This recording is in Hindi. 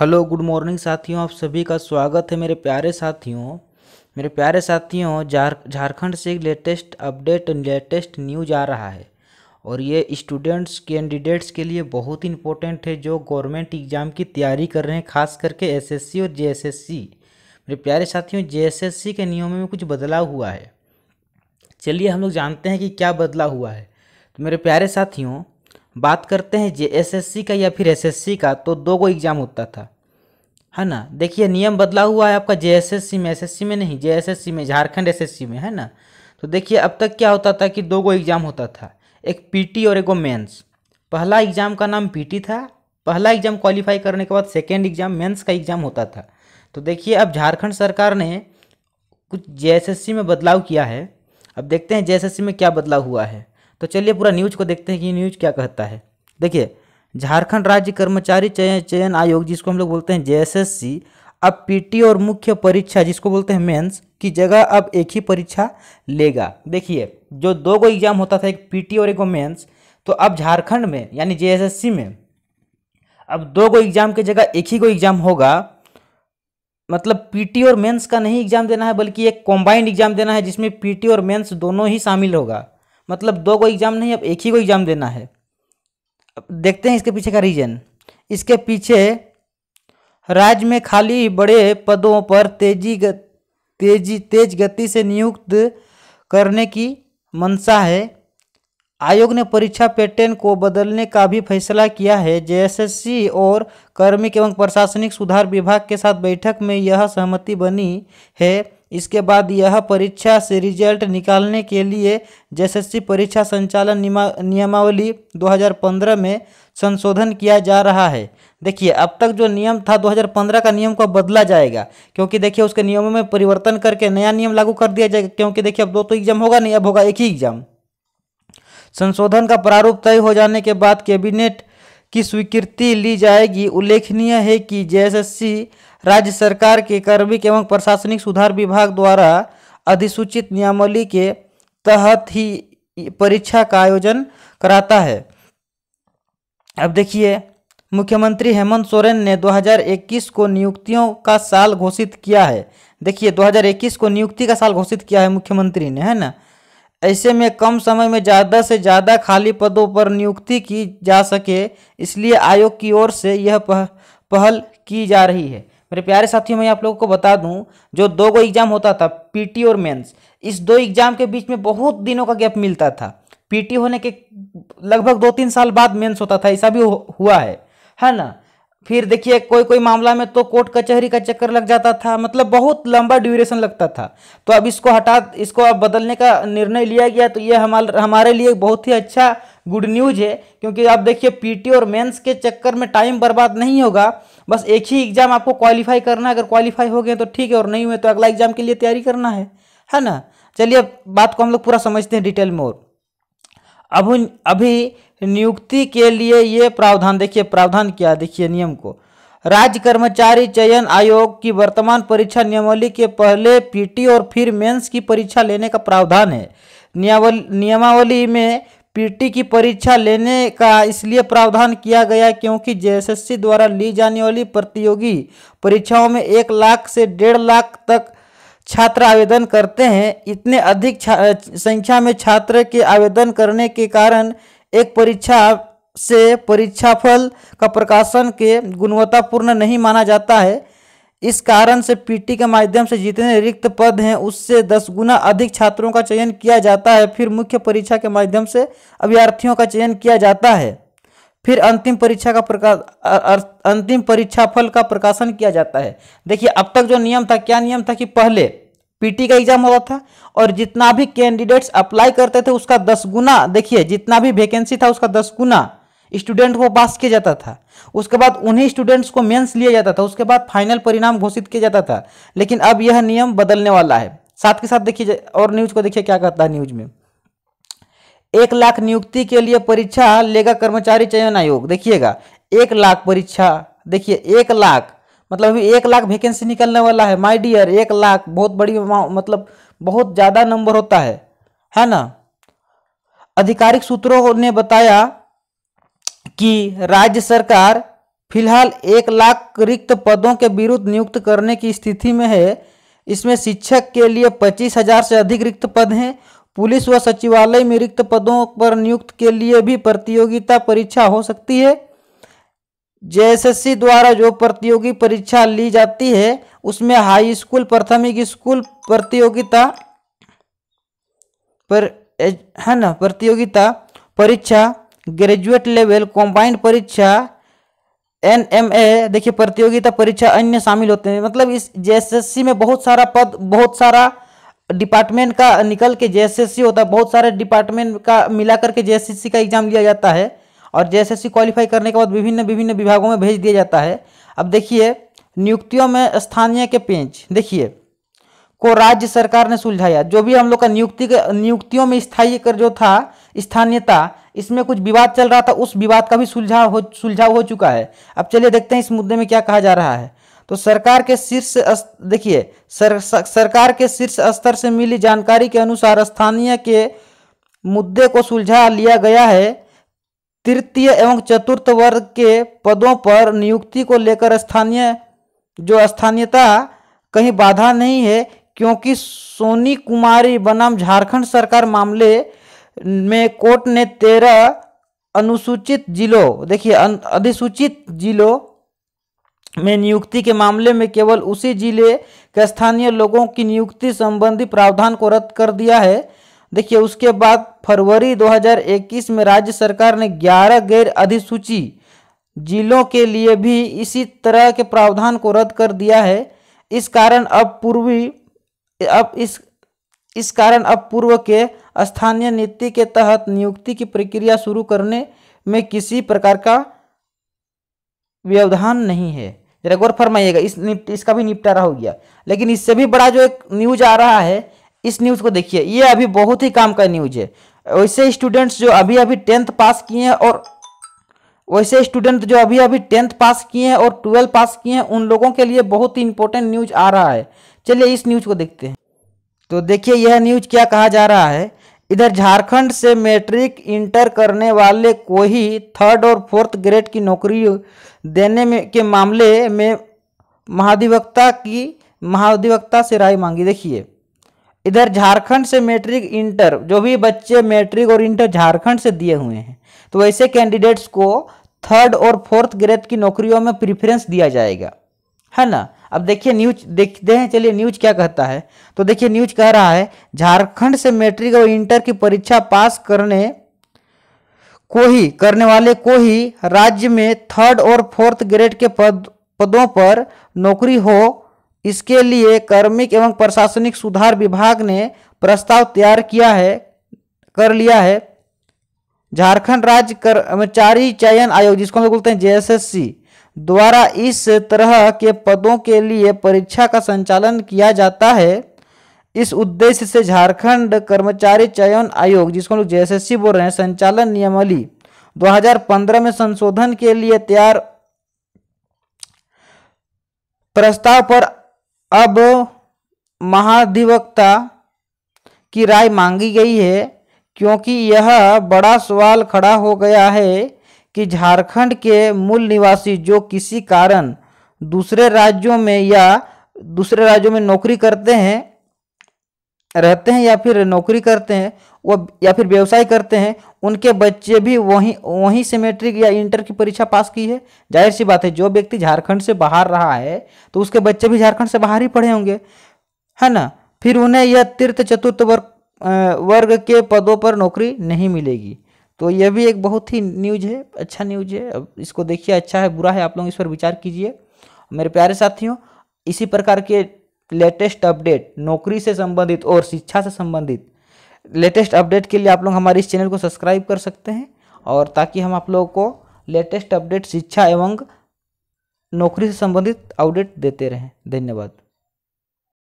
हेलो गुड मॉर्निंग साथियों आप सभी का स्वागत है मेरे प्यारे साथियों मेरे प्यारे साथियों झार झारखंड से एक लेटेस्ट अपडेट लेटेस्ट न्यूज आ रहा है और ये स्टूडेंट्स कैंडिडेट्स के लिए बहुत इंपॉर्टेंट इम्पोर्टेंट है जो गवर्नमेंट एग्ज़ाम की तैयारी कर रहे हैं खास करके एसएससी और जेएसएससी मेरे प्यारे साथियों जे के नियमों में कुछ बदलाव हुआ है चलिए हम लोग जानते हैं कि क्या बदलाव हुआ है तो मेरे प्यारे साथियों बात करते हैं जे सी का या फिर सी का तो दो गो एग्ज़ाम होता था है ना देखिए नियम बदला हुआ है आपका सी में सी में नहीं सी में झारखंड सी में है ना तो देखिए अब तक क्या होता था कि दो गो एग्ज़ाम होता था एक टी और एक गो मेंस पहला एग्ज़ाम का नाम टी था पहला एग्ज़ाम क्वालिफाई करने के बाद सेकेंड एग्ज़ाम मेंस का एग्ज़ाम होता था तो देखिए अब झारखंड सरकार ने कुछ सी में बदलाव किया है अब देखते हैं सी में क्या बदलाव हुआ है तो चलिए पूरा न्यूज को देखते हैं कि न्यूज क्या कहता है देखिए झारखंड राज्य कर्मचारी चयन चयन आयोग जिसको हम लोग बोलते हैं जेएसएससी अब पीटी और मुख्य परीक्षा जिसको बोलते हैं मेंस की जगह अब एक ही परीक्षा लेगा देखिए जो दो गो एग्जाम होता था एक पीटी और एक मेंस तो अब झारखंड में यानी जेएसएससी में अब दो गो एग्जाम की जगह एक ही गो एग्जाम होगा मतलब पीटी और मेंस का नहीं एग्जाम देना है बल्कि एक कॉम्बाइंड एग्जाम देना है जिसमें पीटी और मेंस दोनों ही शामिल होगा मतलब दो को एग्ज़ाम नहीं अब एक ही को एग्ज़ाम देना है अब देखते हैं इसके पीछे का रीज़न इसके पीछे राज्य में खाली बड़े पदों पर तेजी ग, तेजी तेज गति से नियुक्त करने की मंशा है आयोग ने परीक्षा पैटर्न को बदलने का भी फैसला किया है जेएसएससी और कर्मिक एवं प्रशासनिक सुधार विभाग के साथ बैठक में यह सहमति बनी है इसके बाद यह परीक्षा से रिजल्ट निकालने के लिए जेएसएससी परीक्षा संचालन नियमावली 2015 में संशोधन किया जा रहा है देखिए अब तक जो नियम था 2015 का नियम को बदला जाएगा क्योंकि देखिए उसके नियमों में परिवर्तन करके नया नियम लागू कर दिया जाएगा क्योंकि देखिए अब दो तो एग्जाम होगा नहीं अब होगा एक ही एग्जाम संशोधन का प्रारूप तय हो जाने के बाद कैबिनेट की स्वीकृति ली जाएगी उल्लेखनीय है कि जेएसएससी राज्य सरकार के कार्मिक एवं प्रशासनिक सुधार विभाग द्वारा अधिसूचित नियमावली के तहत ही परीक्षा का आयोजन कराता है अब देखिए मुख्यमंत्री हेमंत सोरेन ने 2021 को नियुक्तियों का साल घोषित किया है देखिए 2021 को नियुक्ति का साल घोषित किया है मुख्यमंत्री ने है ना ऐसे में कम समय में ज़्यादा से ज़्यादा खाली पदों पर नियुक्ति की जा सके इसलिए आयोग की ओर से यह पहल की जा रही है मेरे प्यारे साथियों मैं आप लोगों को बता दूं जो दो गो एग्ज़ाम होता था पीटी और मेंस इस दो एग्ज़ाम के बीच में बहुत दिनों का गैप मिलता था पीटी होने के लगभग दो तीन साल बाद मेंस होता था ऐसा भी हुआ है है ना फिर देखिए कोई कोई मामला में तो कोर्ट कचहरी का, का चक्कर लग जाता था मतलब बहुत लंबा ड्यूरेशन लगता था तो अब इसको हटा इसको अब बदलने का निर्णय लिया गया तो ये हमारे हमारे लिए बहुत ही अच्छा गुड न्यूज है क्योंकि आप देखिए पीटी और मेंस के चक्कर में टाइम बर्बाद नहीं होगा बस एक ही एग्ज़ाम आपको क्वालिफाई करना है अगर क्वालिफाई हो गए तो ठीक है और नहीं हुए तो अगला एग्ज़ाम के लिए तैयारी करना है है ना चलिए अब बात को हम लोग पूरा समझते हैं डिटेल में और अब अभी नियुक्ति के लिए ये प्रावधान देखिए प्रावधान क्या देखिए नियम को राज्य कर्मचारी चयन आयोग की वर्तमान परीक्षा नियमावली के पहले पीटी और फिर मेंस की परीक्षा लेने का प्रावधान है नियमावली में पीटी की परीक्षा लेने का इसलिए प्रावधान किया गया क्योंकि जेएसएससी द्वारा ली जाने वाली प्रतियोगी परीक्षाओं में एक लाख से डेढ़ लाख तक छात्र आवेदन करते हैं इतने अधिक संख्या में छात्र के आवेदन करने के कारण एक परीक्षा से परीक्षाफल का प्रकाशन के गुणवत्तापूर्ण नहीं माना जाता है इस कारण से पीटी के माध्यम से जितने रिक्त पद हैं उससे दस गुना अधिक छात्रों का चयन किया जाता है फिर मुख्य परीक्षा के माध्यम से अभ्यर्थियों का चयन किया जाता है फिर अंतिम परीक्षा का प्रकाश अंतिम परीक्षा फल का प्रकाशन किया जाता है देखिए अब तक जो नियम था क्या नियम था कि पहले पीटी का एग्जाम होता था और जितना भी कैंडिडेट्स अप्लाई करते थे उसका दस गुना देखिए जितना भी वैकेंसी था उसका दस गुना स्टूडेंट को पास किया जाता था उसके बाद उन्हीं स्टूडेंट्स को मेंस लिया जाता था उसके बाद फाइनल परिणाम घोषित किया जाता था लेकिन अब यह नियम बदलने वाला है साथ के साथ देखिए और न्यूज को देखिए क्या कहता है न्यूज में एक लाख नियुक्ति के लिए परीक्षा लेगा कर्मचारी चयन आयोग देखिएगा एक लाख परीक्षा देखिए एक लाख मतलब अभी एक लाख वैकेंसी निकलने वाला है माय डियर एक लाख बहुत बड़ी मतलब बहुत ज़्यादा नंबर होता है है ना आधिकारिक सूत्रों ने बताया कि राज्य सरकार फिलहाल एक लाख रिक्त पदों के विरुद्ध नियुक्त करने की स्थिति में है इसमें शिक्षक के लिए पच्चीस हजार से अधिक रिक्त पद हैं पुलिस व सचिवालय में रिक्त पदों पर नियुक्त के लिए भी प्रतियोगिता परीक्षा हो सकती है जेएसएससी द्वारा जो प्रतियोगी परीक्षा ली जाती है उसमें हाई स्कूल प्राथमिक स्कूल प्रतियोगिता पर है ना प्रतियोगिता परीक्षा ग्रेजुएट लेवल कॉम्बाइंड परीक्षा एन एम ए देखिए प्रतियोगिता परीक्षा अन्य शामिल होते हैं मतलब इस जेएसएससी में बहुत सारा पद बहुत सारा डिपार्टमेंट का निकल के जेएसएससी होता है बहुत सारे डिपार्टमेंट का मिला करके जे का एग्जाम लिया जाता है और जेएसएससी क्वालिफाई करने के बाद विभिन्न विभिन्न विभागों में भेज दिया जाता है अब देखिए नियुक्तियों में स्थानीय के पेंच देखिए को राज्य सरकार ने सुलझाया जो भी हम लोग का नियुक्ति नियुक्तियों में स्थायी कर जो था स्थानीयता इसमें कुछ विवाद चल रहा था उस विवाद का भी सुलझाव हो सुलझाव हो चुका है अब चलिए देखते हैं इस मुद्दे में क्या कहा जा रहा है तो सरकार के शीर्ष देखिए सर, सरकार के शीर्ष स्तर से मिली जानकारी के अनुसार स्थानीय के मुद्दे को सुलझा लिया गया है तृतीय एवं चतुर्थ वर्ग के पदों पर नियुक्ति को लेकर स्थानीय जो स्थानीयता कहीं बाधा नहीं है क्योंकि सोनी कुमारी बनाम झारखंड सरकार मामले में कोर्ट ने तेरह अनुसूचित जिलों देखिए अधिसूचित जिलों में नियुक्ति के मामले में केवल उसी जिले के स्थानीय लोगों की नियुक्ति संबंधी प्रावधान को रद्द कर दिया है देखिए उसके बाद फरवरी 2021 में राज्य सरकार ने 11 गैर अधिसूची जिलों के लिए भी इसी तरह के प्रावधान को रद्द कर दिया है इस कारण अब पूर्वी अब इस इस कारण अब पूर्व के स्थानीय नीति के तहत नियुक्ति की प्रक्रिया शुरू करने में किसी प्रकार का व्यवधान नहीं है जरा गौर फरमाइएगा इस इसका भी निपटारा हो गया लेकिन इससे भी बड़ा जो एक न्यूज आ रहा है इस न्यूज को देखिए ये अभी बहुत ही काम का न्यूज है वैसे स्टूडेंट्स जो अभी अभी टेंथ पास किए हैं और वैसे स्टूडेंट जो अभी अभी टेंथ पास किए हैं और ट्वेल्थ पास किए हैं उन लोगों के लिए बहुत ही इंपॉर्टेंट न्यूज आ रहा है चलिए इस न्यूज को देखते हैं तो देखिए यह न्यूज क्या कहा जा रहा है इधर झारखंड से मैट्रिक इंटर करने वाले को ही थर्ड और फोर्थ ग्रेड की नौकरी देने में के मामले में महाधिवक्ता की महाधिवक्ता से राय मांगी देखिए इधर झारखंड से मैट्रिक इंटर जो भी बच्चे मैट्रिक और इंटर झारखंड से दिए हुए हैं तो वैसे कैंडिडेट्स को थर्ड और फोर्थ ग्रेड की नौकरियों में प्रिफरेंस दिया जाएगा है ना अब देखिए न्यूज देखते हैं चलिए न्यूज क्या कहता है तो देखिए न्यूज कह रहा है झारखंड से मैट्रिक और इंटर की परीक्षा पास करने को ही करने वाले को ही राज्य में थर्ड और फोर्थ ग्रेड के पद पदों पर नौकरी हो इसके लिए कर्मिक एवं प्रशासनिक सुधार विभाग ने प्रस्ताव तैयार किया है कर लिया है झारखंड राज्य कर्मचारी चयन आयोग जिसको हम बोलते हैं जेएसएससी द्वारा इस तरह के पदों के लिए परीक्षा का संचालन किया जाता है इस उद्देश्य से झारखंड कर्मचारी चयन आयोग जिसको लोग जेएसएससी बोल रहे हैं संचालन नियमली 2015 में संशोधन के लिए तैयार प्रस्ताव पर अब महाधिवक्ता की राय मांगी गई है क्योंकि यह बड़ा सवाल खड़ा हो गया है कि झारखंड के मूल निवासी जो किसी कारण दूसरे राज्यों में या दूसरे राज्यों में नौकरी करते हैं रहते हैं या फिर नौकरी करते हैं वो या फिर व्यवसाय करते हैं उनके बच्चे भी वहीं वहीं से मैट्रिक या इंटर की परीक्षा पास की है जाहिर सी बात है जो व्यक्ति झारखंड से बाहर रहा है तो उसके बच्चे भी झारखंड से बाहर ही पढ़े होंगे है ना फिर उन्हें यह तीर्थ चतुर्थ वर्ग वर्ग के पदों पर नौकरी नहीं मिलेगी तो यह भी एक बहुत ही न्यूज है अच्छा न्यूज है अब इसको देखिए अच्छा है बुरा है आप लोग इस पर विचार कीजिए मेरे प्यारे साथियों इसी प्रकार के लेटेस्ट अपडेट नौकरी से संबंधित और शिक्षा से संबंधित लेटेस्ट अपडेट के लिए आप लोग हमारे इस चैनल को सब्सक्राइब कर सकते हैं और ताकि हम आप लोगों को लेटेस्ट अपडेट शिक्षा एवं नौकरी से संबंधित अपडेट देते रहें धन्यवाद